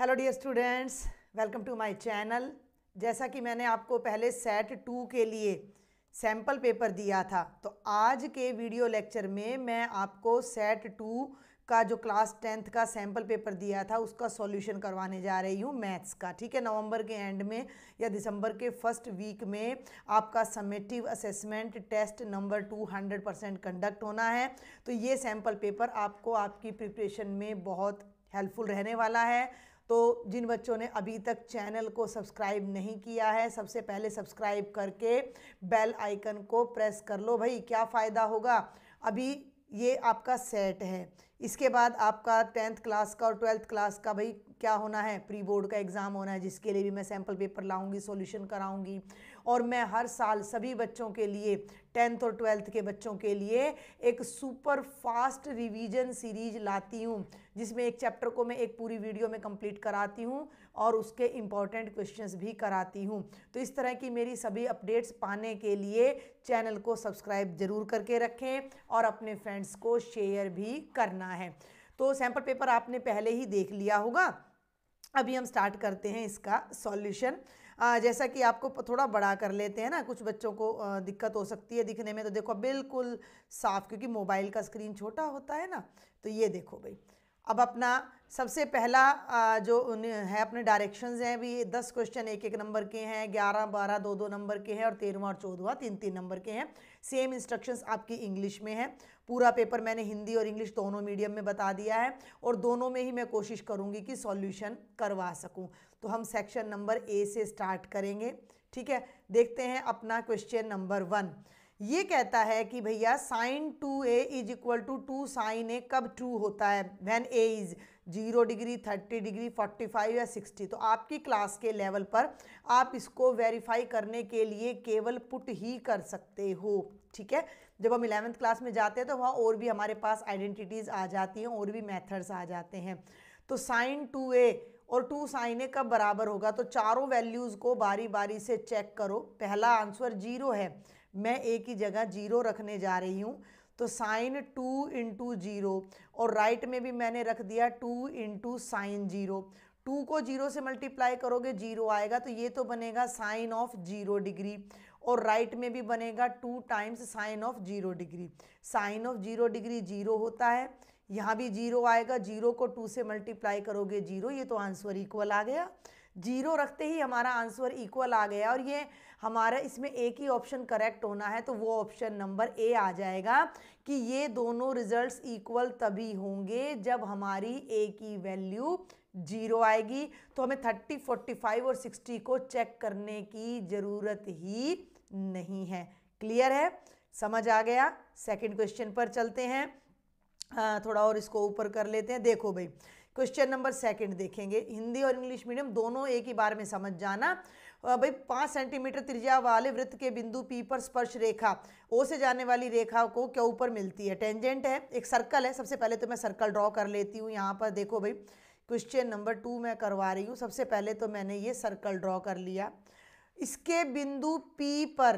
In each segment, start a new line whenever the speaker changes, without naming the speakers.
Hello dear students welcome to my channel जैसा कि मैंने आपको पहले सेट टू के लिए सैम्पल पेपर दिया था तो आज के वीडियो लेक्चर में मैं आपको सेट टू का जो क्लास टेंथ का सैम्पल पेपर दिया था उसका सॉल्यूशन करवाने जा रही हूँ मैथ्स का ठीक है नवंबर के एंड में या दिसंबर के फर्स्ट वीक में आपका summative assessment test number two hundred percent conduct होना है तो ये सैम्पल पेपर आपको आपकी प्रिपरेशन में बहुत हेल्पफुल रहने वाला है तो जिन बच्चों ने अभी तक चैनल को सब्सक्राइब नहीं किया है सबसे पहले सब्सक्राइब करके बेल आइकन को प्रेस कर लो भाई क्या फ़ायदा होगा अभी ये आपका सेट है इसके बाद आपका टेंथ क्लास का और ट्वेल्थ क्लास का भाई क्या होना है प्री बोर्ड का एग्ज़ाम होना है जिसके लिए भी मैं सैम्पल पेपर लाऊंगी सॉल्यूशन कराऊंगी और मैं हर साल सभी बच्चों के लिए टेंथ और ट्वेल्थ के बच्चों के लिए एक सुपर फास्ट रिवीजन सीरीज लाती हूँ जिसमें एक चैप्टर को मैं एक पूरी वीडियो में कंप्लीट कराती हूँ और उसके इम्पॉर्टेंट क्वेश्चंस भी कराती हूँ तो इस तरह की मेरी सभी अपडेट्स पाने के लिए चैनल को सब्सक्राइब ज़रूर करके रखें और अपने फ्रेंड्स को शेयर भी करना है तो सैम्पल पेपर आपने पहले ही देख लिया होगा अभी हम स्टार्ट करते हैं इसका सॉल्यूशन जैसा कि आपको थोड़ा बड़ा कर लेते हैं ना कुछ बच्चों को दिक्कत हो सकती है दिखने में तो देखो बिल्कुल साफ़ क्योंकि मोबाइल का स्क्रीन छोटा होता है ना तो ये देखो भाई अब अपना सबसे पहला जो है अपने डायरेक्शंस हैं भी दस क्वेश्चन एक एक नंबर के हैं ग्यारह बारह दो दो नंबर के हैं और तेरहवा और चौदहवा तीन तीन नंबर के हैं सेम इंस्ट्रक्शंस आपकी इंग्लिश में हैं पूरा पेपर मैंने हिंदी और इंग्लिश दोनों मीडियम में बता दिया है और दोनों में ही मैं कोशिश करूँगी कि सॉल्यूशन करवा सकूँ तो हम सेक्शन नंबर ए से स्टार्ट करेंगे ठीक है देखते हैं अपना क्वेश्चन नंबर वन ये कहता है कि भैया sine two A is equal to two sine A कब ट्रू होता है when A is zero degree thirty degree forty five या सिक्सटी तो आपकी क्लास के लेवल पर आप इसको वेरीफाई करने के लिए केवल पुट ही कर सकते हो ठीक है जब हम इलेवंथ क्लास में जाते हैं तो वहाँ और भी हमारे पास आइडेंटिटीज़ आ जाती हैं और भी मैथड्स आ जाते हैं तो साइन टू ए और टू साइन ए कब बराबर होगा तो चारों वैल्यूज़ को बारी बारी से चेक करो पहला आंसर जीरो है मैं ए की जगह जीरो रखने जा रही हूँ तो साइन टू इंटू जीरो और राइट में भी मैंने रख दिया two into sine zero two को जीरो से मल्टीप्लाई करोगे जीरो आएगा तो ये तो बनेगा साइन ऑफ जीरो डिग्री और राइट में भी बनेगा two times sine of zero degree sine of zero degree zero होता है यहाँ भी जीरो आएगा जीरो को टू से मल्टीप्लाई करोगे जीरो ये तो आंसर इक्वल आ गया जीरो रखते ही हमारा आंसर इक्वल आ गया और ये हमारा इसमें एक ही ऑप्शन करेक्ट होना है तो वो ऑप्शन नंबर ए आ जाएगा कि ये दोनों रिजल्ट्स इक्वल तभी होंगे जब हमारी ए की वैल्यू जीरो आएगी तो हमें थर्टी फोर्टी फाइव और सिक्सटी को चेक करने की ज़रूरत ही नहीं है क्लियर है समझ आ गया सेकंड क्वेश्चन पर चलते हैं आ, थोड़ा और इसको ऊपर कर लेते हैं देखो भाई क्वेश्चन नंबर सेकंड देखेंगे हिंदी और इंग्लिश मीडियम दोनों एक ही बार में समझ जाना भाई पाँच सेंटीमीटर त्रिज्या वाले वृत्त के बिंदु पी पर स्पर्श रेखा ओ से जाने वाली रेखा को क्या ऊपर मिलती है टेंजेंट है एक सर्कल है सबसे पहले तो मैं सर्कल ड्रॉ कर लेती हूँ यहाँ पर देखो भाई क्वेश्चन नंबर टू मैं करवा रही हूँ सबसे पहले तो मैंने ये सर्कल ड्रॉ कर लिया इसके बिंदु P पर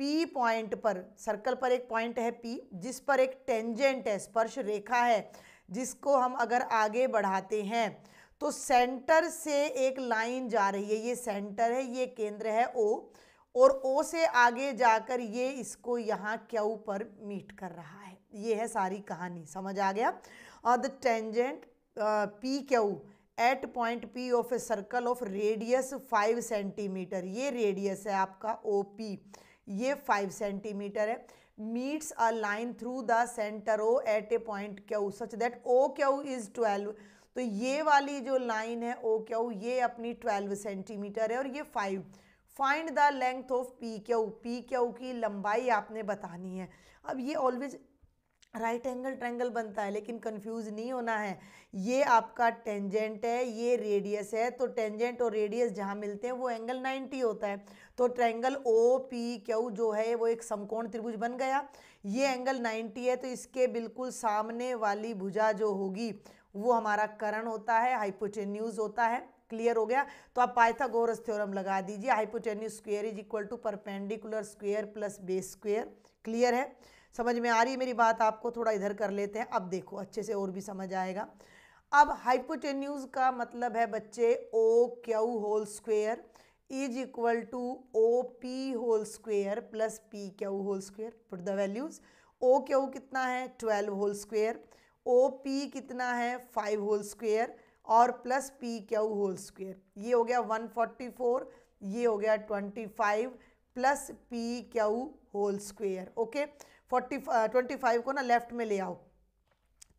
P पॉइंट पर सर्कल पर एक पॉइंट है P जिस पर एक टेंजेंट है स्पर्श रेखा है जिसको हम अगर आगे बढ़ाते हैं तो सेंटर से एक लाइन जा रही है ये सेंटर है ये केंद्र है ओ और ओ से आगे जाकर ये इसको यहाँ क्यू पर मीट कर रहा है ये है सारी कहानी समझ आ गया और the tangent P Q at point P of a circle of radius five centimetre ये रेडियस है आपका ओ पी ये फाइव सेंटीमीटर है meets a line through the centre O at a point Q such that O Q is twelve तो ये वाली जो line है ओ क्यू ये अपनी ट्वेल्व सेंटीमीटर है और ये five find the length of P Q P Q की लंबाई आपने बतानी है अब ये ऑलवेज राइट एंगल ट्रैंगल बनता है लेकिन कंफ्यूज नहीं होना है ये आपका टेंजेंट है ये रेडियस है तो टेंजेंट और रेडियस जहाँ मिलते हैं वो एंगल 90 होता है तो ट्रैंगल ओ पी क्यू जो है वो एक समकोण त्रिभुज बन गया ये एंगल 90 है तो इसके बिल्कुल सामने वाली भुजा जो होगी वो हमारा करण होता है हाइपोटेन्यूज होता है क्लियर हो गया तो आप पाइथागोरस थ्योरम लगा दीजिए hypotenuse square is equal to perpendicular square plus base square clear है समझ में आ रही है मेरी बात आपको थोड़ा इधर कर लेते हैं अब देखो अच्छे से और भी समझ आएगा अब हाइपोटेन्यूज का मतलब है बच्चे O Q whole square is equal to O P whole square plus P Q whole square put the values O Q कितना है twelve whole square O P कितना है फाइव होल स्क्वेयर और plus P Q whole square ये हो गया one forty four ये हो गया twenty five plus P Q whole square okay forty twenty five को ना लेफ्ट में ले आओ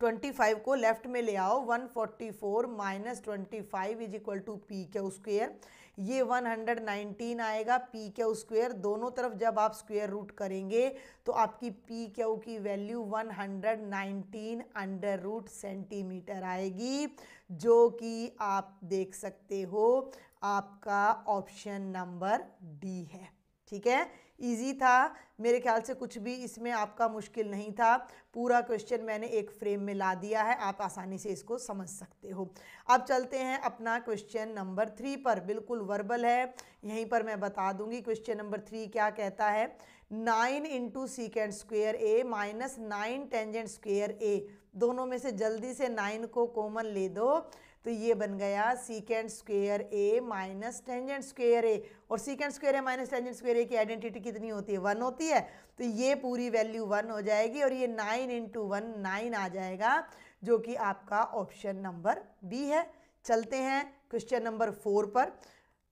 ट्वेंटी फाइव को लेफ्ट में ले आओ one forty four minus twenty five is equal to P Q square ये वन हंड्रेड नाइनटीन आएगा पी के स्क्वेयर दोनों तरफ जब आप स्क्वेयर रूट करेंगे तो आपकी पी क्यू की value one hundred nineteen under root centimetre आएगी जो कि आप देख सकते हो आपका ऑप्शन नंबर डी है ठीक है ईजी था मेरे ख्याल से कुछ भी इसमें आपका मुश्किल नहीं था पूरा क्वेश्चन मैंने एक फ्रेम में ला दिया है आप आसानी से इसको समझ सकते हो अब चलते हैं अपना क्वेश्चन नंबर थ्री पर बिल्कुल वर्बल है यहीं पर मैं बता दूंगी क्वेश्चन नंबर थ्री क्या कहता है nine into secant square A minus nine tangent square A दोनों में से जल्दी से नाइन को कॉमन ले दो तो ये बन गया secant square A minus tangent square A और secant square A minus tangent square A की आइडेंटिटी कितनी होती है वन होती है तो ये पूरी वैल्यू वन हो जाएगी और ये नाइन इंटू वन नाइन आ जाएगा जो कि आपका ऑप्शन नंबर बी है चलते हैं क्वेश्चन नंबर फोर पर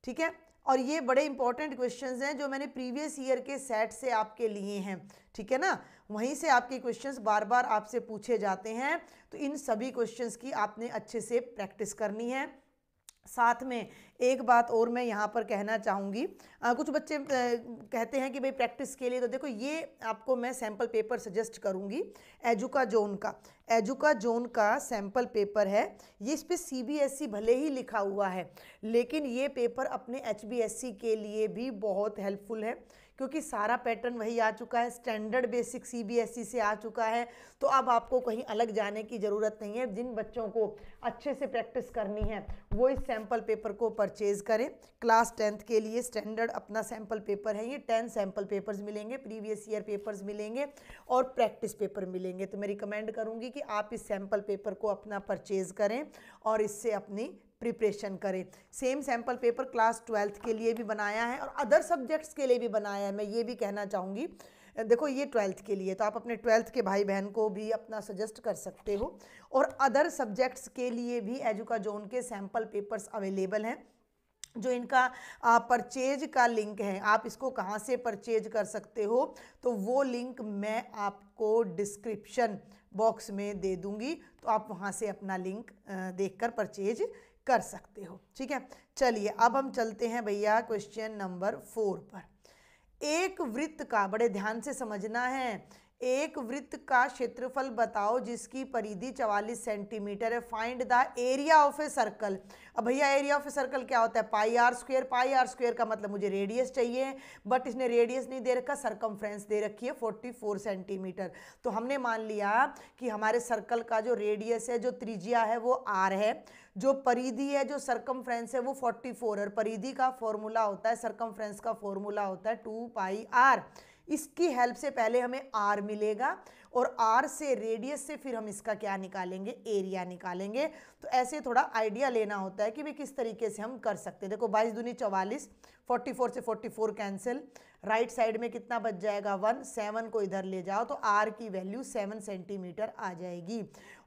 ठीक है और ये बड़े इंपॉर्टेंट क्वेश्चंस हैं जो मैंने प्रीवियस ईयर के सेट से आपके लिए हैं ठीक है ना वहीं से आपके क्वेश्चंस बार बार आपसे पूछे जाते हैं तो इन सभी क्वेश्चंस की आपने अच्छे से प्रैक्टिस करनी है साथ में एक बात और मैं यहाँ पर कहना चाहूँगी कुछ बच्चे आ, कहते हैं कि भाई प्रैक्टिस के लिए तो देखो ये आपको मैं सैम्पल पेपर सजेस्ट करूँगी एजुका जोन का एजुका जोन का सैम्पल पेपर है ये इस पर सी e भले ही लिखा हुआ है लेकिन ये पेपर अपने एच e के लिए भी बहुत हेल्पफुल है क्योंकि सारा पैटर्न वही आ चुका है स्टैंडर्ड बेसिक सीबीएसई से आ चुका है तो अब आपको कहीं अलग जाने की ज़रूरत नहीं है जिन बच्चों को अच्छे से प्रैक्टिस करनी है वो इस सैम्पल पेपर को परचेज़ करें क्लास टेंथ के लिए स्टैंडर्ड अपना सैम्पल पेपर है ये टेन सैम्पल पेपर्स मिलेंगे प्रीवियस ईयर पेपर्स मिलेंगे और प्रैक्टिस पेपर मिलेंगे तो मैं रिकमेंड करूँगी कि आप इस सैम्पल पेपर को अपना परचेज़ करें और इससे अपनी प्रिपरेशन करें same sample paper class twelfth के लिए भी बनाया है और अदर सब्जेक्ट्स के लिए भी बनाया है मैं ये भी कहना चाहूँगी देखो ये ट्वेल्थ के लिए तो आप अपने ट्वेल्थ के भाई बहन को भी अपना सजेस्ट कर सकते हो और अदर सब्जेक्ट्स के लिए भी एजुका जोन के सैम्पल पेपर्स अवेलेबल हैं जो इनका परचेज का लिंक है आप इसको कहाँ से परचेज कर सकते हो तो वो लिंक मैं आपको डिस्क्रिप्शन बॉक्स में दे दूँगी तो आप वहाँ से अपना लिंक देखकर परचेज कर सकते हो ठीक है चलिए अब हम चलते हैं भैया क्वेश्चन नंबर फोर पर एक वृत्त का बड़े ध्यान से समझना है एक वृत्त का क्षेत्रफल बताओ जिसकी परिधि चवालीस सेंटीमीटर है find the area of a circle अब भैया एरिया ऑफ ए सर्कल क्या होता है pi r square pi r square का मतलब मुझे रेडियस चाहिए बट इसने रेडियस नहीं दे रखा सरकमफ्रेंस दे रखी है 44 सेंटीमीटर तो हमने मान लिया कि हमारे सर्कल का जो रेडियस है जो त्रिजिया है वो आर है जो परिधि है जो सरकम है वो 44 और परिधि का फॉर्मूला होता है सरकम का फॉर्मूला होता है टू पाई आर इसकी हेल्प से पहले हमें आर मिलेगा और आर से रेडियस से फिर हम इसका क्या निकालेंगे एरिया निकालेंगे तो ऐसे थोड़ा आइडिया लेना होता है कि भाई किस तरीके से हम कर सकते हैं देखो बाईस दूनी चवालीस फोर्टी फोर से forty four cancel right side में कितना बच जाएगा वन सेवन को इधर ले जाओ तो आर की वैल्यू सेवन सेंटीमीटर आ जाएगी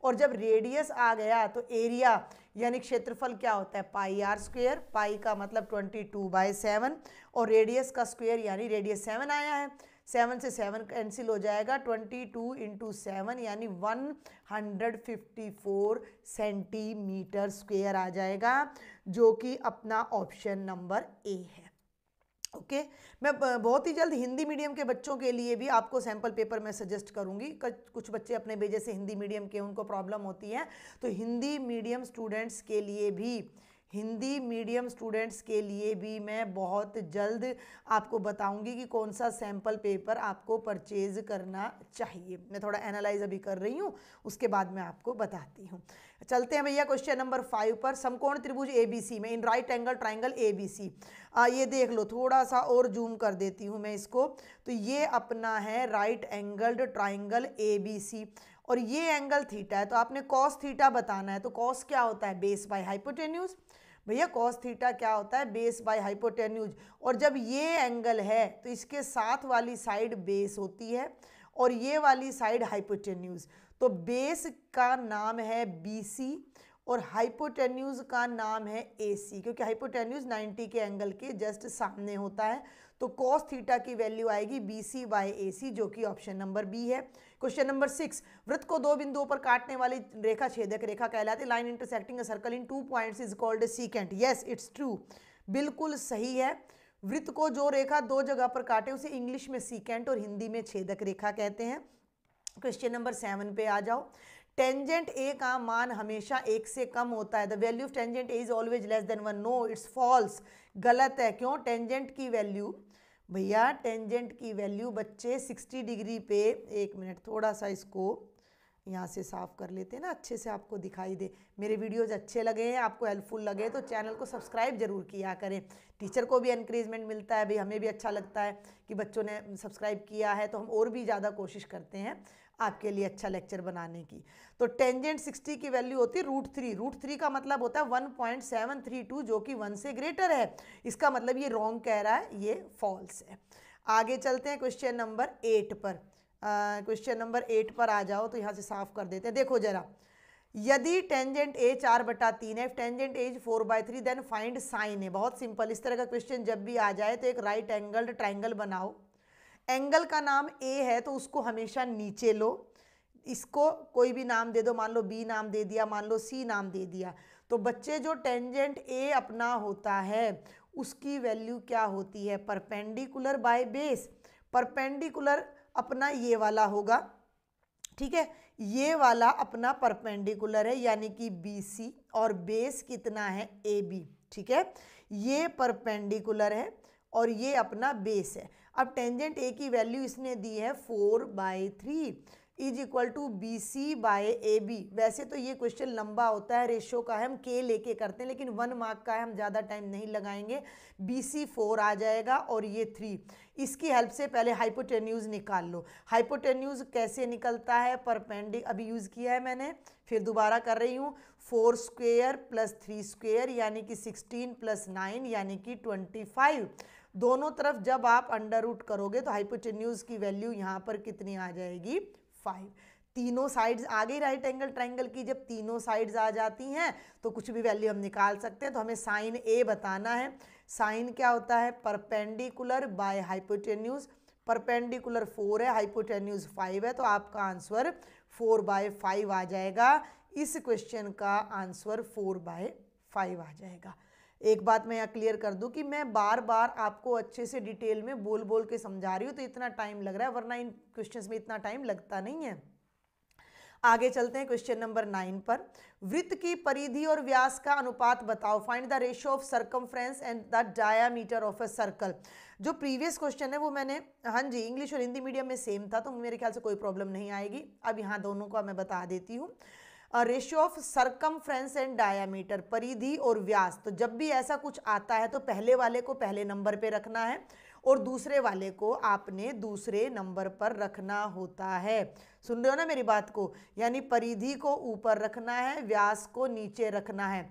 और जब रेडियस आ गया तो एरिया यानी क्षेत्रफल क्या होता है पाई आर स्क्वेयर पाई का मतलब ट्वेंटी टू बाई सेवन और रेडियस का स्क्वेयर यानी रेडियस सेवन आया है सेवन से सेवन कैंसिल हो जाएगा ट्वेंटी टू इंटू सेवन यानी one hundred fifty four centimetre square आ जाएगा जो कि अपना ऑप्शन नंबर ए है ओके okay? मैं बहुत ही जल्द हिंदी मीडियम के बच्चों के लिए भी आपको सैम्पल पेपर मैं सजेस्ट करूंगी कुछ बच्चे अपने बेजे से हिंदी मीडियम के उनको प्रॉब्लम होती है तो हिंदी मीडियम स्टूडेंट्स के लिए भी हिंदी मीडियम स्टूडेंट्स के लिए भी मैं बहुत जल्द आपको बताऊंगी कि कौन सा सैम्पल पेपर आपको परचेज़ करना चाहिए मैं थोड़ा एनालाइज अभी कर रही हूँ उसके बाद मैं आपको बताती हूँ चलते हैं भैया क्वेश्चन नंबर फाइव पर समकोण त्रिभुज एबीसी में in right angle triangle C ये देख लो थोड़ा सा और जूम कर देती हूँ मैं इसको तो ये अपना है राइट एंगल्ड ट्राइंगल सी और ये एंगल थीटा है तो आपने कॉस थीटा बताना है तो कॉस क्या होता है बेस बाय हाइपोटेन्यूज़ भैया कॉस थीटा क्या होता है बेस बाय हाइपोटेन्यूज और जब ये एंगल है तो इसके साथ वाली साइड बेस होती है और ये वाली साइड हाइपोटेन्यूज तो बेस का नाम है बी और हाइपोटेन्यूज का नाम है ए क्योंकि हाइपोटेन्यूज 90 के एंगल के जस्ट सामने होता है तो कॉस थीटा की वैल्यू आएगी B C by A C जो कि ऑप्शन नंबर बी है क्वेश्चन नंबर सिक्स वृत्त को दो बिंदुओं पर काटने वाली रेखा छेदक रेखा कहलाती line intersecting circle in two point is called secant yes it's true बिल्कुल सही है वृत्त को जो रेखा दो जगह पर काटे उसे इंग्लिश में सीकेंट और हिंदी में छेदक रेखा कहते हैं क्वेश्चन नंबर सेवन पे आ जाओ टेंजेंट ए का मान हमेशा एक से कम होता है the value of tangent A is always less than one no it's false गलत है क्यों टेंजेंट की वैल्यू भैया टेंजेंट की वैल्यू बच्चे 60 डिग्री पे एक मिनट थोड़ा सा इसको यहाँ से साफ़ कर लेते हैं ना अच्छे से आपको दिखाई दे मेरे वीडियोज़ अच्छे लगे हैं आपको हेल्पफुल लगे तो चैनल को सब्सक्राइब जरूर किया करें टीचर को भी इंक्रेजमेंट मिलता है भाई हमें भी अच्छा लगता है कि बच्चों ने सब्सक्राइब किया है तो हम और भी ज़्यादा कोशिश करते हैं आपके लिए अच्छा लेक्चर बनाने की तो टेंजेंट 60 की वैल्यू होती है रूट थ्री रूट थ्री का मतलब होता है 1.732 जो कि वन से ग्रेटर है इसका मतलब ये रॉन्ग कह रहा है ये फॉल्स है आगे चलते हैं क्वेश्चन नंबर एट पर क्वेश्चन नंबर एट पर आ जाओ तो यहाँ से साफ कर देते हैं देखो जरा यदि टेंजेंट ए चार बटा तीन है tangent as four by three then find sine है बहुत सिंपल इस तरह का क्वेश्चन जब भी आ जाए तो एक राइट एंगल्ड ट्राइंगल बनाओ एंगल का नाम ए है तो उसको हमेशा नीचे लो इसको कोई भी नाम दे दो मान लो बी नाम दे दिया मान लो सी नाम दे दिया तो बच्चे जो टेंजेंट ए अपना होता है उसकी वैल्यू क्या होती है परपेंडिकुलर बाय बेस परपेंडिकुलर अपना ये वाला होगा ठीक है ये वाला अपना परपेंडिकुलर है यानी कि बी सी और बेस कितना है ए बी ठीक है ये परपेंडिकुलर है और ये अपना बेस है अब टेंजेंट ए की वैल्यू इसने दी है four by three is equal to B C by A B वैसे तो ये क्वेश्चन लंबा होता है रेशो का है हम के लेके करते हैं लेकिन वन मार्क का है हम ज़्यादा टाइम नहीं लगाएंगे बी सी फोर आ जाएगा और ये थ्री इसकी हेल्प से पहले हाइपोटेन्यूज़ निकाल लो हाइपोटेन्यूज़ कैसे निकलता है परपेंडिक अभी यूज़ किया है मैंने फिर दोबारा कर रही हूँ four square plus three square यानी कि सिक्सटीन प्लस नाइन यानी कि ट्वेंटी फाइव दोनों तरफ जब आप अंडर रूट करोगे तो हाइपोटेन्यूज की वैल्यू यहाँ पर कितनी आ जाएगी फाइव तीनों साइड्स आगे राइट एंगल ट्रायंगल की जब तीनों साइड्स आ जाती हैं तो कुछ भी वैल्यू हम निकाल सकते हैं तो हमें साइन ए बताना है साइन क्या होता है perpendicular by hypotenuse perpendicular four है हाइपोटेन्यूज फाइव है तो आपका आंसर फोर बाय फाइव आ जाएगा इस क्वेश्चन का आंसर फोर बाय फाइव आ जाएगा एक बात मैं यहाँ क्लियर कर दूँ कि मैं बार बार आपको अच्छे से डिटेल में बोल बोल के समझा रही हूँ तो इतना टाइम लग रहा है वरना इन क्वेश्चन में इतना टाइम लगता नहीं है आगे चलते हैं क्वेश्चन नंबर नाइन पर वृत्त की परिधि और व्यास का अनुपात बताओ find the ratio of circumference and the diameter of a circle जो प्रीवियस क्वेश्चन है वो मैंने हाँ जी इंग्लिश और हिंदी मीडियम में सेम था तो मेरे ख्याल से कोई प्रॉब्लम नहीं आएगी अब यहाँ दोनों को मैं बता देती हूँ ratio of circumference and diameter परिधि और व्यास तो जब भी ऐसा कुछ आता है तो पहले वाले को पहले नंबर पे रखना है और दूसरे वाले को आपने दूसरे नंबर पर रखना होता है सुन रहे हो ना मेरी बात को यानी परिधि को ऊपर रखना है व्यास को नीचे रखना है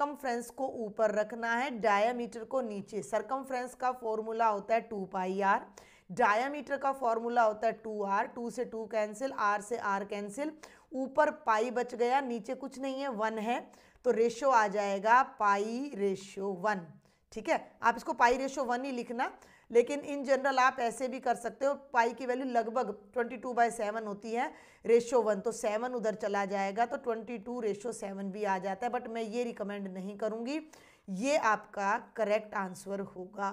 फ्रेंस को ऊपर रखना है डायामीटर को नीचे फ्रेंस का फॉर्मूला होता है टू पाई आर डायामीटर का फॉर्मूला होता है टू आर टू से टू कैंसिल आर से आर कैंसिल ऊपर पाई बच गया नीचे कुछ नहीं है वन है तो रेशो आ जाएगा पाई रेशो वन ठीक है आप इसको पाई रेशो वन ही लिखना लेकिन इन जनरल आप ऐसे भी कर सकते हो पाई की वैल्यू लगभग 22 टू बाई सेवन होती है रेशो वन तो सेवन उधर चला जाएगा तो 22 टू रेशो सेवन भी आ जाता है बट मैं ये रिकमेंड नहीं करूंगी ये आपका करेक्ट आंसर होगा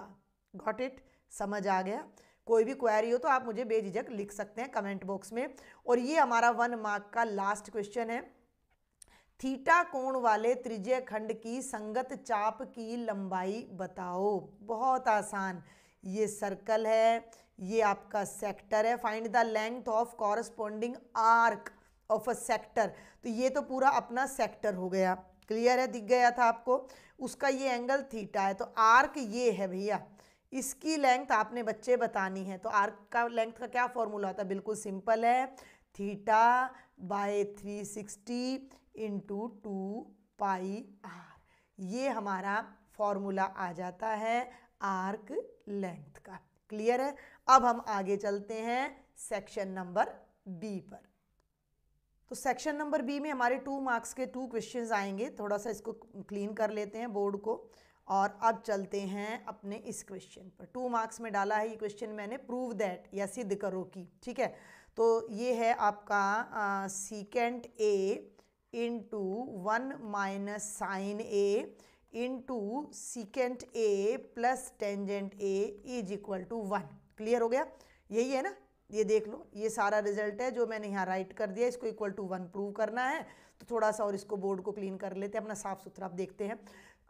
गॉट इट समझ आ गया कोई भी क्वेरी हो तो आप मुझे बेझिझक लिख सकते हैं कमेंट बॉक्स में और ये हमारा वन मार्क का लास्ट क्वेश्चन है थीटा कोण वाले त्रिज्य खंड की संगत चाप की लंबाई बताओ बहुत आसान ये सर्कल है ये आपका सेक्टर है find the length of corresponding arc of a sector तो ये तो पूरा अपना सेक्टर हो गया क्लियर है दिख गया था आपको उसका ये एंगल थीटा है तो आर्क ये है भैया इसकी लेंथ आपने बच्चे बतानी है तो आर्क का लेंथ का क्या फॉर्मूला होता है बिल्कुल सिंपल है theta by three sixty into two pi r ये हमारा फॉर्मूला आ जाता है आर्क लेंथ का क्लियर है अब हम आगे चलते हैं सेक्शन नंबर बी पर तो सेक्शन नंबर बी में हमारे टू मार्क्स के टू क्वेश्चंस आएंगे थोड़ा सा इसको क्लीन कर लेते हैं बोर्ड को और अब चलते हैं अपने इस क्वेश्चन पर टू मार्क्स में डाला है ये क्वेश्चन मैंने प्रूव दैट या सिद्ध करो की ठीक है तो ये है आपका secant A into one minus sine A into secant A plus tangent A is equal to one clear हो गया यही है ना ये देख लो ये सारा रिजल्ट है जो मैंने यहाँ राइट कर दिया इसको इक्वल टू वन प्रूव करना है तो थोड़ा सा और इसको बोर्ड को क्लीन कर लेते हैं अपना साफ़ सुथरा आप देखते हैं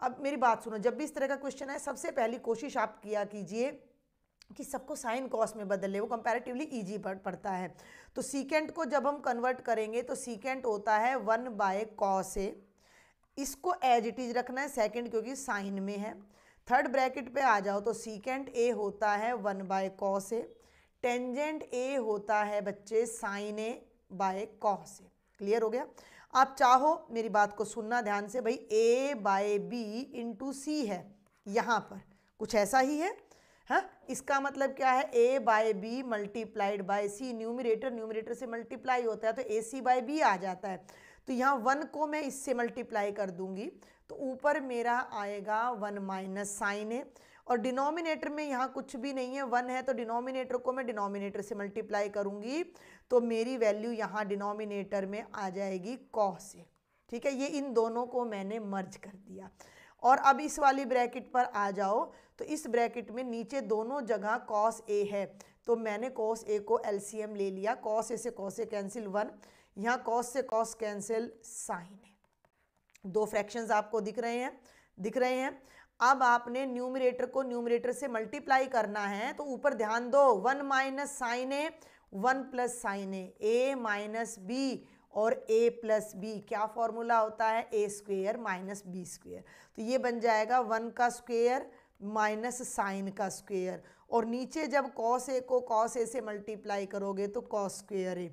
अब मेरी बात सुनो जब भी इस तरह का क्वेश्चन है सबसे पहली कोशिश आप किया कीजिए कि सबको साइन कॉस में बदल ले वो कंपैरेटिवली इजी पड़ता है तो सीकेंट को जब हम कन्वर्ट करेंगे तो सीकेंट होता है वन बाय कॉस ए इसको एज इट इज रखना है सेकेंड क्योंकि साइन में है थर्ड ब्रैकेट पे आ जाओ तो सीकेंट ए होता है one by cos A tangent A होता है बच्चे sine A by cos A clear हो गया आप चाहो मेरी बात को सुनना ध्यान से भाई A by B into C है यहाँ पर कुछ ऐसा ही है हाँ इसका मतलब क्या है A by B multiplied by C numerator numerator से मल्टीप्लाई होता है तो ए सी बाय बी आ जाता है तो यहाँ वन को मैं इससे मल्टीप्लाई कर दूंगी तो ऊपर मेरा आएगा वन माइनस साइन है और डिनोमिनेटर में यहाँ कुछ भी नहीं है वन है तो डिनोमिनेटर को मैं डिनोमिनेटर से मल्टीप्लाई करूंगी तो मेरी वैल्यू यहाँ डिनोमिनेटर में आ जाएगी कॉ से ठीक है ये इन दोनों को मैंने मर्ज कर दिया और अब इस वाली ब्रैकेट पर आ जाओ तो इस ब्रैकेट में नीचे दोनों जगह कॉस ए है तो मैंने कॉस ए को एलसीएम ले लिया कॉस ए से कॉस ए कैंसिल वन यहाँ कॉस से कॉस कैंसिल साइन है दो फ्रैक्शंस आपको दिख रहे हैं दिख रहे हैं अब आपने न्यूमिरेटर को न्यूमिरेटर से मल्टीप्लाई करना है तो ऊपर ध्यान दो one minus sine A one plus sine A A minus B और ए प्लस बी क्या फॉर्मूला होता है A square minus B square तो ये बन जाएगा वन का स्क्वेयर माइनस साइन का स्क्वेयर और नीचे जब कॉस ए को कॉस ए से मल्टीप्लाई करोगे तो कॉस स्क्वेयर ए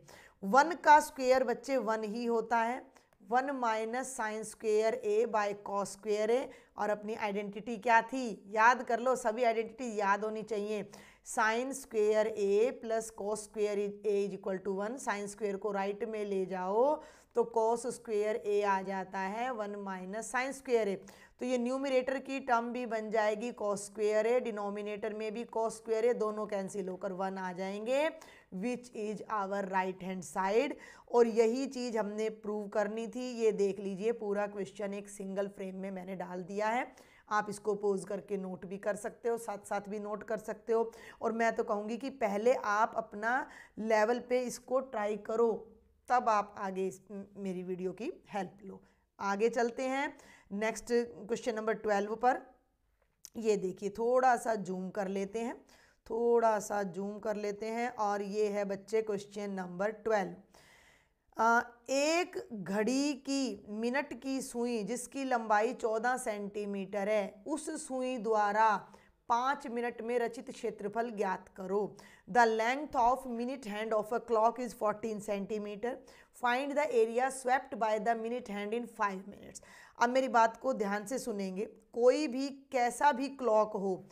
वन का स्क्वेयर बच्चे वन ही होता है one minus sine square A by cos square A और अपनी आइडेंटिटी क्या थी याद कर लो सभी आइडेंटिटी याद होनी चाहिए sine square A plus cos square A is equal to one sine square को राइट right में ले जाओ तो कॉस स्क्वेयर ए आ जाता है one minus sine square A तो ये न्यूमिनेटर की टर्म भी बन जाएगी कॉस स्क्वेयर ए डिनोमिनेटर में भी कॉस स्क्वेयर ए दोनों कैंसिल होकर वन आ जाएंगे which is our right hand side और यही चीज़ हमने प्रूव करनी थी ये देख लीजिए पूरा क्वेश्चन एक सिंगल फ्रेम में मैंने डाल दिया है आप इसको पोज करके नोट भी कर सकते हो साथ साथ भी नोट कर सकते हो और मैं तो कहूँगी कि पहले आप अपना लेवल पे इसको ट्राई करो तब आप आगे इस मेरी वीडियो की हेल्प लो आगे चलते हैं नेक्स्ट क्वेश्चन नंबर ट्वेल्व पर ये देखिए थोड़ा सा जूम कर लेते हैं थोड़ा सा जूम कर लेते हैं और ये है बच्चे क्वेश्चन नंबर ट्वेल्व एक घड़ी की मिनट की सुई जिसकी लंबाई 14 सेंटीमीटर है उस सुई द्वारा पाँच मिनट में रचित क्षेत्रफल ज्ञात करो the length of minute hand of a clock is 14 centimetre find the area swept by the minute hand in five minutes अब मेरी बात को ध्यान से सुनेंगे कोई भी कैसा भी क्लॉक हो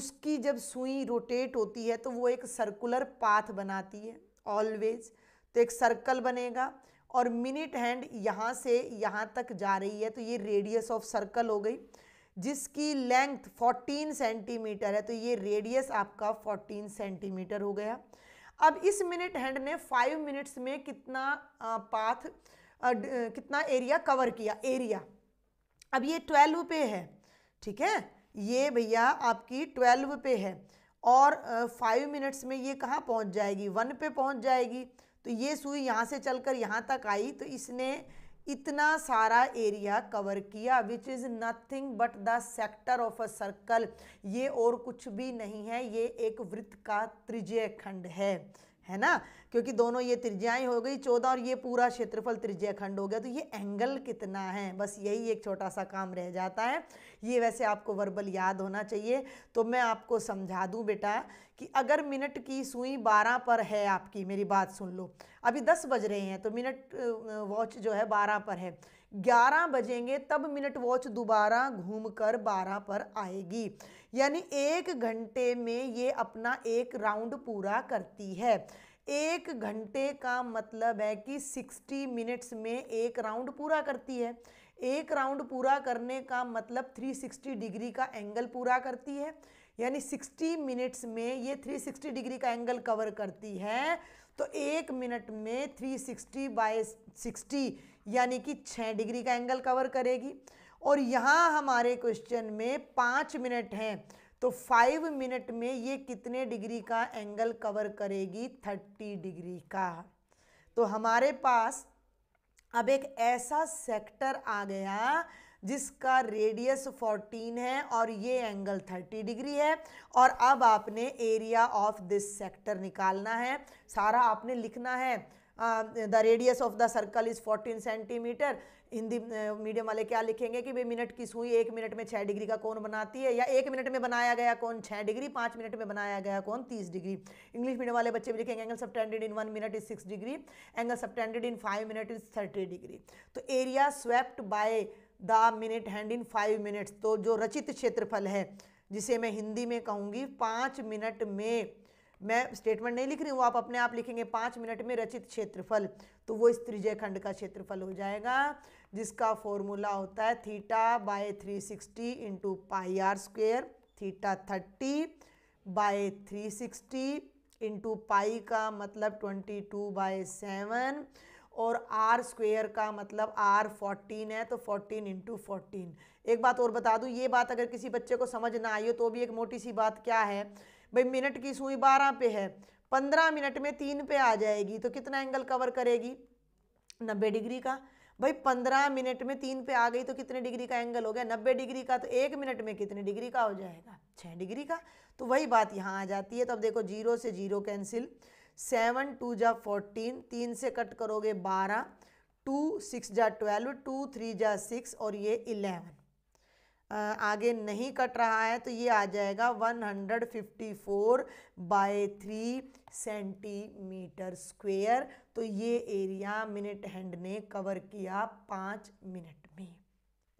उसकी जब सुई रोटेट होती है तो वो एक सर्कुलर पाथ बनाती है ऑलवेज़ तो एक सर्कल बनेगा और मिनट हैंड यहाँ से यहाँ तक जा रही है तो ये रेडियस ऑफ सर्कल हो गई जिसकी लेंथ 14 सेंटीमीटर है तो ये रेडियस आपका 14 सेंटीमीटर हो गया अब इस मिनट हैंड ने फाइव मिनट्स में कितना आ, पाथ आ, कितना एरिया कवर किया एरिया अब ये ट्वेल्व पे है ठीक है ये भैया आपकी ट्वेल्व पे है और फाइव मिनट्स में ये कहाँ पहुँच जाएगी वन पे पहुँच जाएगी तो ये सुई यहाँ से चलकर यहाँ तक आई तो इसने इतना सारा एरिया कवर किया which is nothing but the sector of a circle ये और कुछ भी नहीं है ये एक वृत्त का त्रिज्य खंड है है ना क्योंकि दोनों ये त्रिज्याएं हो गई चौदह और ये पूरा क्षेत्रफल त्रिज्या खंड हो गया तो ये एंगल कितना है बस यही एक छोटा सा काम रह जाता है ये वैसे आपको वर्बल याद होना चाहिए तो मैं आपको समझा दूँ बेटा कि अगर मिनट की सुई बारह पर है आपकी मेरी बात सुन लो अभी दस बज रहे हैं तो मिनट वॉच जो है बारह पर है ग्यारह बजेंगे तब मिनट वॉच दोबारा घूम कर बारह पर आएगी यानी एक घंटे में ये अपना एक राउंड पूरा करती है एक घंटे का मतलब है कि 60 मिनट्स में एक राउंड पूरा करती है एक राउंड पूरा करने का मतलब 360 डिग्री का एंगल पूरा करती है यानी 60 मिनट्स में ये 360 डिग्री का एंगल कवर करती है तो एक मिनट में 360 सिक्सटी बाय सिक्सटी यानी कि 6 डिग्री का एंगल कवर करेगी और यहाँ हमारे क्वेश्चन में पाँच मिनट हैं तो फाइव मिनट में ये कितने डिग्री का एंगल कवर करेगी थर्टी डिग्री का तो हमारे पास अब एक ऐसा सेक्टर आ गया जिसका रेडियस 14 है और ये एंगल 30 डिग्री है और अब आपने एरिया ऑफ दिस सेक्टर निकालना है सारा आपने लिखना है the radius of the circle is 14 centimetre Hindi medium वाले क्या लिखेंगे कि भाई मिनट की सुई एक मिनट में छः डिग्री का कौन बनाती है या एक मिनट में बनाया गया कौन छः डिग्री पाँच मिनट में बनाया गया कौन तीस डिग्री इंग्लिश मीडियम वाले बच्चे भी लिखेंगे angle subtended in one minute is six degree angle subtended in five minute is thirty degree तो area swept by the minute hand in five minutes तो जो रचित क्षेत्रफल है जिसे मैं हिंदी में कहूँगी पाँच मिनट में मैं स्टेटमेंट नहीं लिख रही हूँ आप अपने आप लिखेंगे पाँच मिनट में रचित क्षेत्रफल तो वो इस त्रिजय खंड का क्षेत्रफल हो जाएगा जिसका फॉर्मूला होता है theta by three sixty into pi r square theta thirty by three sixty into pi का मतलब ट्वेंटी टू बाय सेवन और आर स्क्वेयर का मतलब आर फोर्टीन है तो फोर्टीन इंटू फोर्टीन एक बात और बता दूँ ये बात अगर किसी बच्चे को समझ ना आई हो तो भी एक मोटी सी बात क्या है भाई मिनट की सुई बारह पे है पंद्रह मिनट में तीन पे आ जाएगी तो कितना एंगल कवर करेगी नब्बे डिग्री का भाई पंद्रह मिनट में तीन पे आ गई तो कितने डिग्री का एंगल हो गया नब्बे डिग्री का तो एक मिनट में कितने डिग्री का हो जाएगा छः डिग्री का तो वही बात यहाँ आ जाती है तो अब देखो जीरो से जीरो कैंसिल सेवन टू जा फोर्टीन तीन से कट करोगे बारह टू सिक्स जा ट्वेल्व टू थ्री जा सिक्स और ये इलेवन आगे नहीं कट रहा है तो ये आ जाएगा 154 बाय थ्री सेंटीमीटर स्क्वेयर तो ये एरिया मिनट हैंड ने कवर किया पाँच मिनट में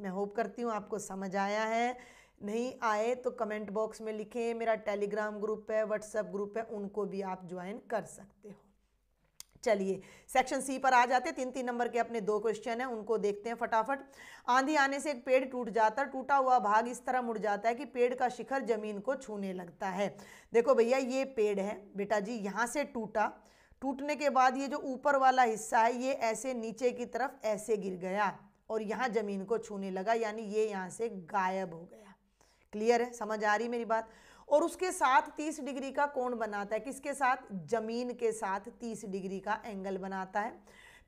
मैं होप करती हूँ आपको समझ आया है नहीं आए तो कमेंट बॉक्स में लिखें मेरा टेलीग्राम ग्रुप है व्हाट्सएप ग्रुप है उनको भी आप ज्वाइन कर सकते हो चलिए सेक्शन सी पर आ जाते तीन तीन नंबर के अपने दो क्वेश्चन हैं उनको देखते हैं फटाफट आंधी आने से एक पेड़ टूट जाता है टूटा हुआ भाग इस तरह मुड़ जाता है कि पेड़ का शिखर जमीन को छूने लगता है देखो भैया ये पेड़ है बेटा जी यहाँ से टूटा टूटने के बाद ये जो ऊपर वाला हिस्सा है ये ऐसे नीचे की तरफ ऐसे गिर गया और यहाँ ज़मीन को छूने लगा यानी ये यहाँ से गायब हो गया क्लियर है समझ आ रही मेरी बात और उसके साथ 30 डिग्री का कोण बनाता है किसके साथ जमीन के साथ 30 डिग्री का एंगल बनाता है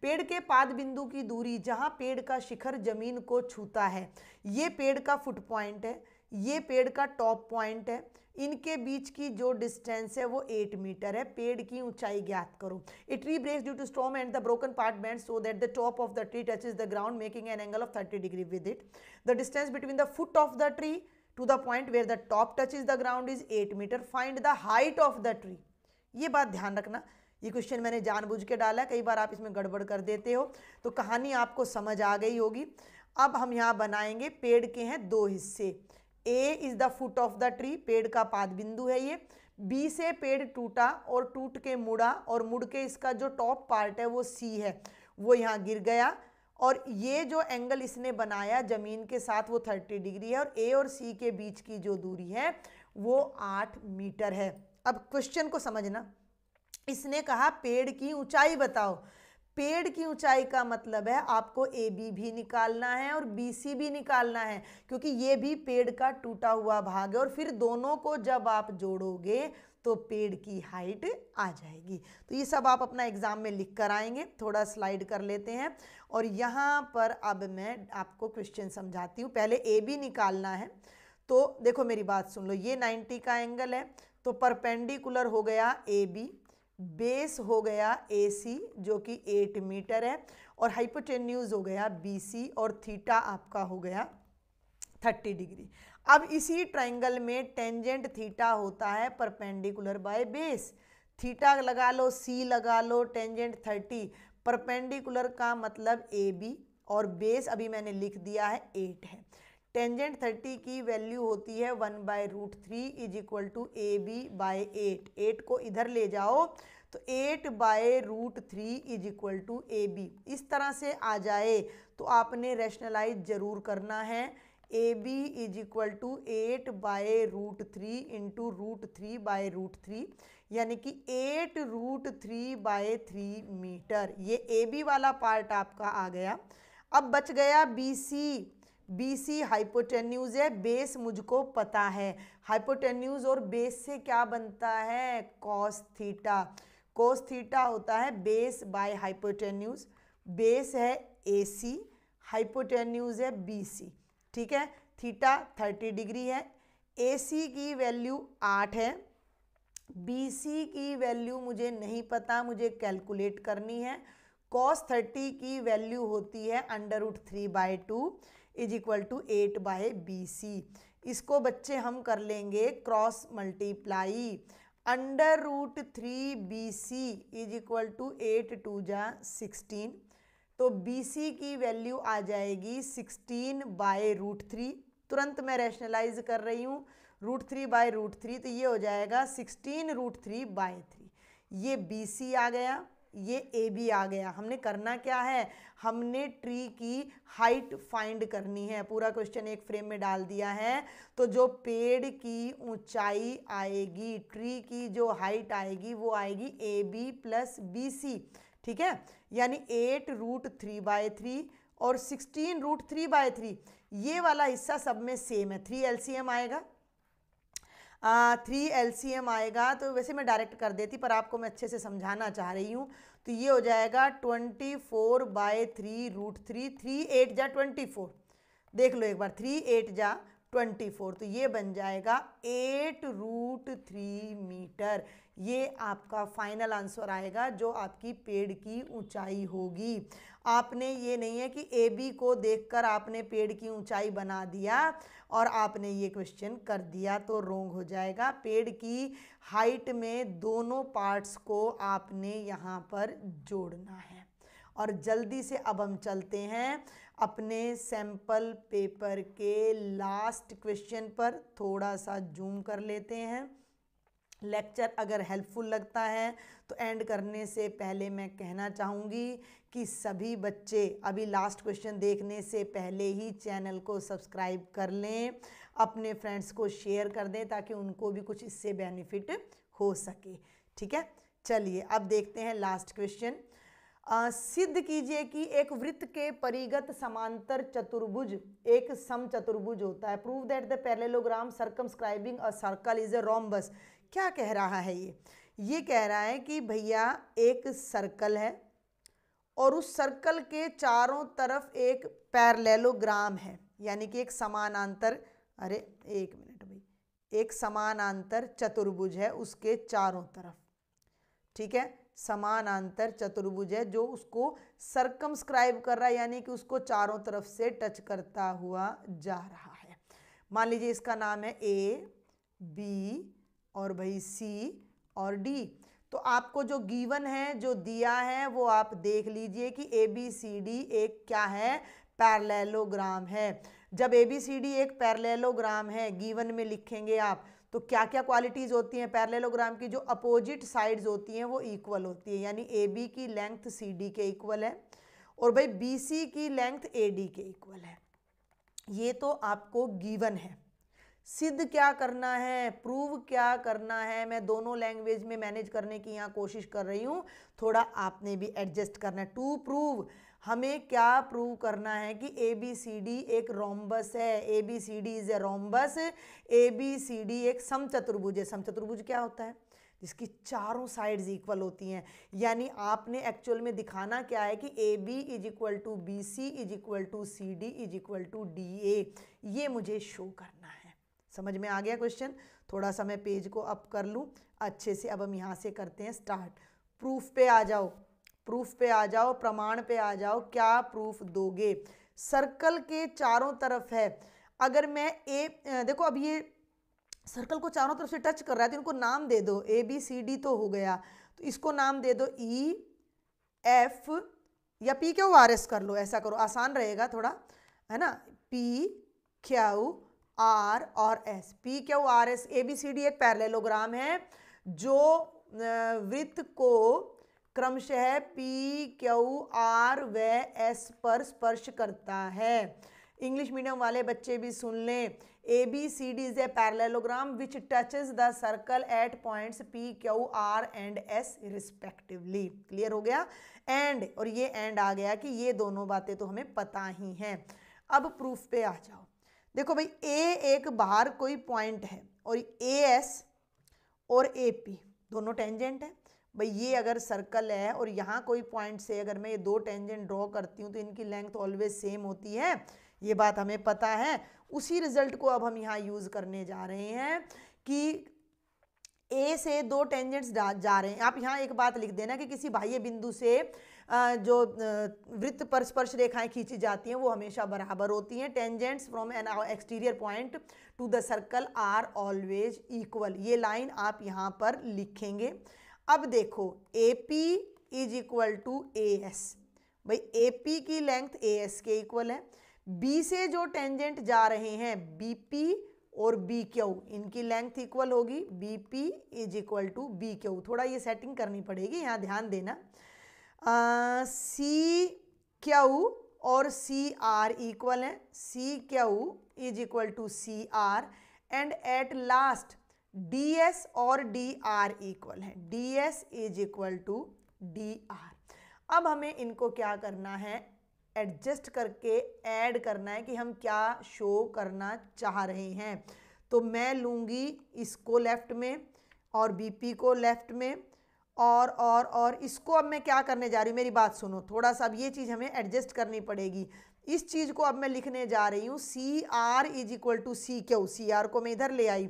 पेड़ के पाद बिंदु की दूरी जहाँ पेड़ का शिखर जमीन को छूता है ये पेड़ का फुट पॉइंट है ये पेड़ का टॉप पॉइंट है इनके बीच की जो डिस्टेंस है वो एट मीटर है पेड़ की ऊंचाई ज्ञात करो a tree breaks due to storm and the broken part bends so that the top of the tree is the ground making an angle of thirty degree with it the distance between the foot of the tree to the point where the top touch is the ground is eight metre find the height of the tree ये बात ध्यान रखना ये question मैंने जानबूझ के डाला है कई बार आप इसमें गड़बड़ कर देते हो तो कहानी आपको समझ आ गई होगी अब हम यहाँ बनाएंगे पेड़ के हैं दो हिस्से A is the foot of the tree पेड़ का पाद बिंदु है ये बी से पेड़ टूटा और टूट के मुड़ा और मुड़ के इसका जो टॉप पार्ट है वो सी है वो यहाँ गिर गया और ये जो एंगल इसने बनाया ज़मीन के साथ वो 30 डिग्री है और ए और सी के बीच की जो दूरी है वो 8 मीटर है अब क्वेश्चन को समझना इसने कहा पेड़ की ऊंचाई बताओ पेड़ की ऊंचाई का मतलब है आपको ए बी भी निकालना है और बी सी भी निकालना है क्योंकि ये भी पेड़ का टूटा हुआ भाग है और फिर दोनों को जब आप जोड़ोगे तो पेड़ की हाइट आ जाएगी तो ये सब आप अपना एग्ज़ाम में लिख कर आएंगे थोड़ा स्लाइड कर लेते हैं और यहाँ पर अब मैं आपको क्वेश्चन समझाती हूँ पहले ए बी निकालना है तो देखो मेरी बात सुन लो ये 90 का एंगल है तो परपेंडिकुलर हो गया ए बी बेस हो गया ए सी जो कि 8 मीटर है और हाइपोटेन्यूज हो गया बी सी और थीटा आपका हो गया 30 डिग्री अब इसी ट्राइंगल में टेंजेंट थीटा होता है परपेंडिकुलर बाय बेस थीटा लगा लो सी लगा लो टेंजेंट थर्टी परपेंडिकुलर का मतलब ए बी और बेस अभी मैंने लिख दिया है एट है टेंजेंट थर्टी की वैल्यू होती है one by root three is equal to A B by eight eight को इधर ले जाओ तो eight by root three is equal to A B इस तरह से आ जाए तो आपने रेशनलाइज ज़रूर करना है A B is equal to eight by root three into root three by root three यानी कि eight root three by three metre ये ए बी वाला पार्ट आपका आ गया अब बच गया B C B C hypotenuse है बेस मुझको पता है हाइपोटेन्यूज और बेस से क्या बनता है कॉस थीटा कोस थीटा होता है बेस बाय हाइपोटेन्यूज बेस है ए सी हाइपोटेन्यूज है बी सी ठीक है थीटा थर्टी डिग्री है ए सी की वैल्यू आठ है बी सी की वैल्यू मुझे नहीं पता मुझे कैलकुलेट करनी है कॉस थर्टी की वैल्यू होती है under root three by two is equal to eight by B C इसको बच्चे हम कर लेंगे cross multiply under root three B C is equal to eight two जा सिक्सटीन तो बी सी की वैल्यू आ जाएगी सिक्सटीन बाय रूट थ्री तुरंत मैं रैशनलाइज कर रही हूँ root three by root three तो ये हो जाएगा sixteen root three by three ये बी सी आ गया ये ए बी आ गया हमने करना क्या है हमने ट्री की हाइट फाइंड करनी है पूरा क्वेश्चन एक फ्रेम में डाल दिया है तो जो पेड़ की ऊंचाई आएगी ट्री की जो हाइट आएगी वो आएगी A B plus B C ठीक है यानी eight root three by three और sixteen root three by three ये वाला हिस्सा सब में सेम है थ्री एम आएगा थ्री एल सी एम आएगा तो वैसे मैं डायरेक्ट कर देती पर आपको मैं अच्छे से समझाना चाह रही हूँ तो ये हो जाएगा twenty four by three root three three eight जा ट्वेंटी फोर देख लो एक बार थ्री एट जा ट्वेंटी फोर तो ये बन जाएगा एट रूट थ्री मीटर ये आपका फाइनल आंसर आएगा जो आपकी पेड़ की ऊंचाई होगी आपने ये नहीं है कि ए बी को देखकर आपने पेड़ की ऊंचाई बना दिया और आपने ये क्वेश्चन कर दिया तो रोंग हो जाएगा पेड़ की हाइट में दोनों पार्ट्स को आपने यहाँ पर जोड़ना है और जल्दी से अब हम चलते हैं अपने सैम्पल पेपर के लास्ट क्वेश्चन पर थोड़ा सा जूम कर लेते हैं लेक्चर अगर हेल्पफुल लगता है तो एंड करने से पहले मैं कहना चाहूँगी कि सभी बच्चे अभी लास्ट क्वेश्चन देखने से पहले ही चैनल को सब्सक्राइब कर लें अपने फ्रेंड्स को शेयर कर दें ताकि उनको भी कुछ इससे बेनिफिट हो सके ठीक है चलिए अब देखते हैं लास्ट क्वेश्चन सिद्ध कीजिए कि एक वृत्त के परिगत समांतर चतुर्भुज एक सम चतुर्भुज होता है prove that the parallelogram circumscribing a circle is a rhombus क्या कह रहा है ये ये कह रहा है कि भैया एक सर्कल है और उस सर्कल के चारों तरफ एक पैरेलोग्राम है यानी कि एक समानांतर अरे एक मिनट भाई एक समानांतर चतुर्भुज है उसके चारों तरफ ठीक है समानांतर चतुर्भुज है जो उसको सरकमस्क्राइब कर रहा है यानी कि उसको चारों तरफ से टच करता हुआ जा रहा है मान लीजिए इसका नाम है ए बी और भाई सी और डी तो आपको जो गीवन है जो दिया है वो आप देख लीजिए कि ए बी सी डी एक क्या है पैरलेलोग्राम है जब ए बी सी डी एक पैरलेलोग्राम है गीवन में लिखेंगे आप तो क्या क्या क्वालिटीज़ होती हैं पैरलेलोग्राम की जो अपोजिट साइड्स होती हैं वो इक्वल होती है यानी ए बी की लेंथ सी डी के इक्वल है और भाई बी सी की लेंथ ए डी के इक्वल है ये तो आपको गिवन है सिद्ध क्या करना है प्रूव क्या करना है मैं दोनों लैंग्वेज में मैनेज करने की यहाँ कोशिश कर रही हूँ थोड़ा आपने भी एडजस्ट करना है टू प्रूव हमें क्या प्रूव करना है कि ए बी सी डी एक रोम्बस है A B C D is a rhombus A B C D एक समचतुर्भुज है समचतुर्भुज क्या होता है जिसकी चारों साइड्स इक्वल होती हैं यानी आपने एक्चुअल में दिखाना क्या है कि A B is equal to B C is equal to C D is equal to D A ये मुझे शो करना है समझ में आ गया क्वेश्चन थोड़ा सा मैं पेज को अप कर लूँ अच्छे से अब हम यहाँ से करते हैं स्टार्ट प्रूफ पे आ जाओ प्रूफ पे आ जाओ प्रमाण पे आ जाओ क्या प्रूफ दोगे सर्कल के चारों तरफ है अगर मैं ए देखो अब ये सर्कल को चारों तरफ से टच कर रहा है तो इनको नाम दे दो ए बी सी डी तो हो गया तो इसको नाम दे दो ई एफ या पी क्यू आर एस कर लो ऐसा करो आसान रहेगा थोड़ा है ना पी क्यू आर और S P Q R S A B C D एक पैरलेलोग्राम है जो वृत्त को क्रमशः पी क्यू आर व एस पर स्पर्श करता है इंग्लिश मीडियम वाले बच्चे भी सुन लें A B C D is a parallelogram which touches the circle at points P Q R and S respectively clear हो गया एंड और ये एंड आ गया कि ये दोनों बातें तो हमें पता ही हैं अब प्रूफ पे आ जाओ देखो भाई ए एक बाहर कोई पॉइंट है और ए एस और ए पी दोनों टेंजेंट है भाई ये अगर सर्कल है और यहाँ कोई पॉइंट से अगर मैं ये दो टेंजेंट ड्रॉ करती हूँ तो इनकी लेंथ ऑलवेज सेम होती है ये बात हमें पता है उसी रिजल्ट को अब हम यहाँ यूज़ करने जा रहे हैं कि ए से दो टेंजेंट्स जा रहे हैं आप यहाँ एक बात लिख देना कि किसी बाह्य बिंदु से जो वृत्त पर स्पर्श रेखाएं खींची जाती हैं वो हमेशा बराबर होती हैं tangents from an exterior point to the circle are always equal ये लाइन आप यहाँ पर लिखेंगे अब देखो A P is equal to A S भाई ए पी की लेंथ ए एस के इक्वल है बी से जो टेंजेंट जा रहे हैं बी पी और बी क्यू इनकी लेंथ इक्वल होगी B P is equal to B Q थोड़ा ये सेटिंग करनी पड़ेगी यहाँ ध्यान देना सी क्यू और सी आर इक्वल है C Q is equal to C R and at last D S और डी आर इक्वल है D S is equal to D R अब हमें इनको क्या करना है एडजस्ट करके ऐड करना है कि हम क्या शो करना चाह रहे हैं तो मैं लूँगी इसको लेफ्ट में और बीपी को लेफ्ट में और और और इसको अब मैं क्या करने जा रही हूँ मेरी बात सुनो थोड़ा सा अब ये चीज़ हमें एडजस्ट करनी पड़ेगी इस चीज़ को अब मैं लिखने जा रही हूँ C R is equal to C Q C R को मैं इधर ले आई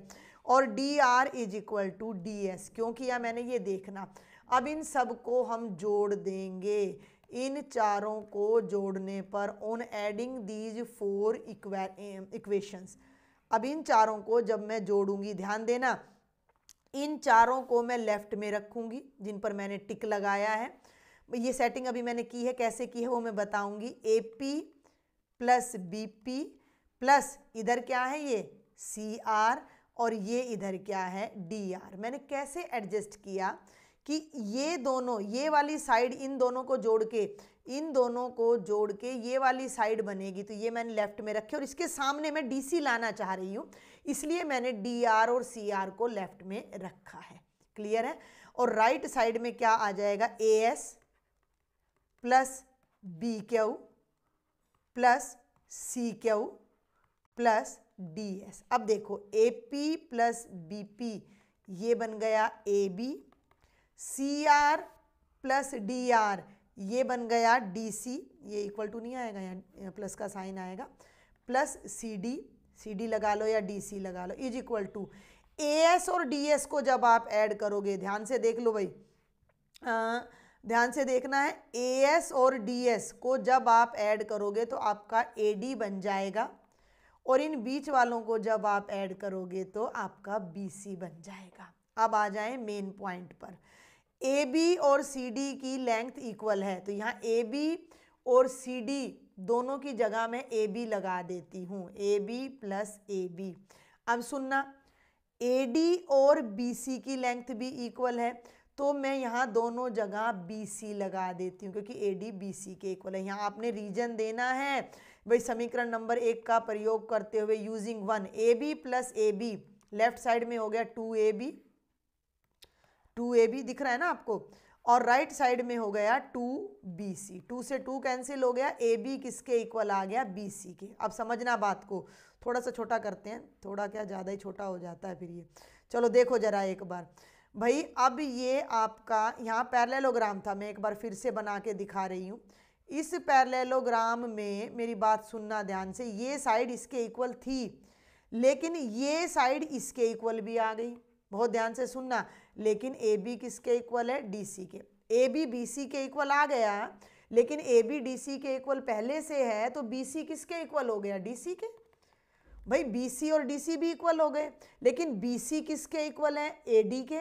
और D R is equal to D S क्योंकि या मैंने ये देखना अब इन सब को हम जोड़ देंगे इन चारों को जोड़ने पर on adding these four equations अब इन चारों को जब मैं जोड़ूंगी ध्यान देना इन चारों को मैं लेफ्ट में रखूंगी जिन पर मैंने टिक लगाया है ये सेटिंग अभी मैंने की है कैसे की है वो मैं बताऊंगी A P plus B P plus इधर क्या है ये सी आर और ये इधर क्या है डी आर मैंने कैसे एडजस्ट किया कि ये दोनों ये वाली साइड इन दोनों को जोड़ के इन दोनों को जोड़ के ये वाली साइड बनेगी तो ये मैंने लेफ्ट में रखी और इसके सामने मैं डीसी लाना चाह रही हूँ इसलिए मैंने डी आर और सी आर को लेफ्ट में रखा है क्लियर है और राइट right साइड में क्या आ जाएगा A S plus B Q plus C Q plus D S अब देखो A P plus B P ये बन गया A B C R plus D R ये बन गया डी सी ये इक्वल टू नहीं आएगा यहाँ प्लस का साइन आएगा plus C D C D लगा लो या डी सी लगा लो is equal to A S और डी एस को जब आप ऐड करोगे ध्यान से देख लो भाई आ, ध्यान से देखना है ए एस और डी एस को जब आप ऐड करोगे तो आपका ए डी बन जाएगा और इन बीच वालों को जब आप ऐड करोगे तो आपका बी सी बन जाएगा अब आ जाए मेन पॉइंट पर ए बी और सी डी की लेंथ इक्वल है तो यहाँ ए बी और सी डी दोनों की जगह मैं ए बी लगा देती हूँ A B plus A B अब सुनना ए डी और बी सी की लेंथ भी इक्वल है तो मैं यहाँ दोनों जगह बी सी लगा देती हूँ क्योंकि ए डी बी सी के इक्वल है यहाँ आपने रीजन देना है वही समीकरण नंबर एक का प्रयोग करते हुए using one A B plus A B left side में हो गया two A B two A B दिख रहा है ना आपको और राइट right साइड में हो गया टू बी सी टू से टू कैंसिल हो गया ए बी किसके इक्वल आ गया बी सी के अब समझना बात को थोड़ा सा छोटा करते हैं थोड़ा क्या ज़्यादा ही छोटा हो जाता है फिर ये चलो देखो जरा एक बार भाई अब ये आपका यहाँ पैरलेलोग्राम था मैं एक बार फिर से बना के दिखा रही हूँ इस पैरेलोग्राम में मेरी बात सुनना ध्यान से ये साइड इसके इक्वल थी लेकिन ये साइड इसके इक्वल भी आ गई बहुत ध्यान से सुनना लेकिन ए बी किसके इक्वल है डी सी के ए बी बी सी के इक्वल आ गया लेकिन ए बी डी सी के इक्वल पहले से है तो बी सी किसके इक्वल हो गया डी सी के भाई बी सी और डी सी भी इक्वल हो गए लेकिन बी सी किसके इक्वल है ए डी के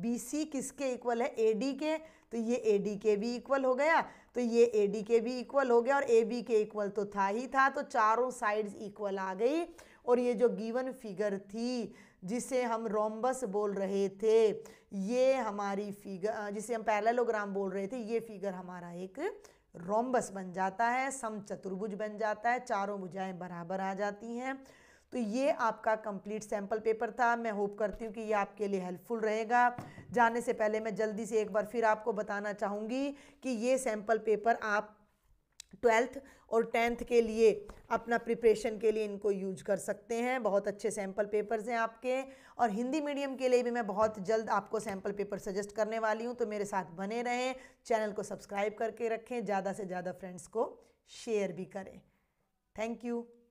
बी सी किसके इक्वल है ए डी के तो ये ए डी के भी इक्वल हो गया तो ये ए डी के भी इक्वल हो गया और ए बी के इक्वल तो था ही था तो चारों साइड्स इक्वल आ गई और ये जो गिवन फिगर थी जिसे हम रोम्बस बोल रहे थे ये हमारी फिगर जिसे हम पैरेललोग्राम बोल रहे थे ये फिगर हमारा एक रोम्बस बन जाता है सम चतुर्भुज बन जाता है चारों भुजाएं बराबर आ जाती हैं तो ये आपका कंप्लीट सैम्पल पेपर था मैं होप करती हूँ कि ये आपके लिए हेल्पफुल रहेगा जाने से पहले मैं जल्दी से एक बार फिर आपको बताना चाहूँगी कि ये सैम्पल पेपर आप ट्वेल्थ और टेंथ के लिए अपना प्रिपरेशन के लिए इनको यूज कर सकते हैं बहुत अच्छे सैम्पल पेपर्स हैं आपके और हिंदी मीडियम के लिए भी मैं बहुत जल्द आपको सैम्पल पेपर सजेस्ट करने वाली हूँ तो मेरे साथ बने रहें चैनल को सब्सक्राइब करके रखें ज़्यादा से ज़्यादा फ्रेंड्स को शेयर भी करें थैंक यू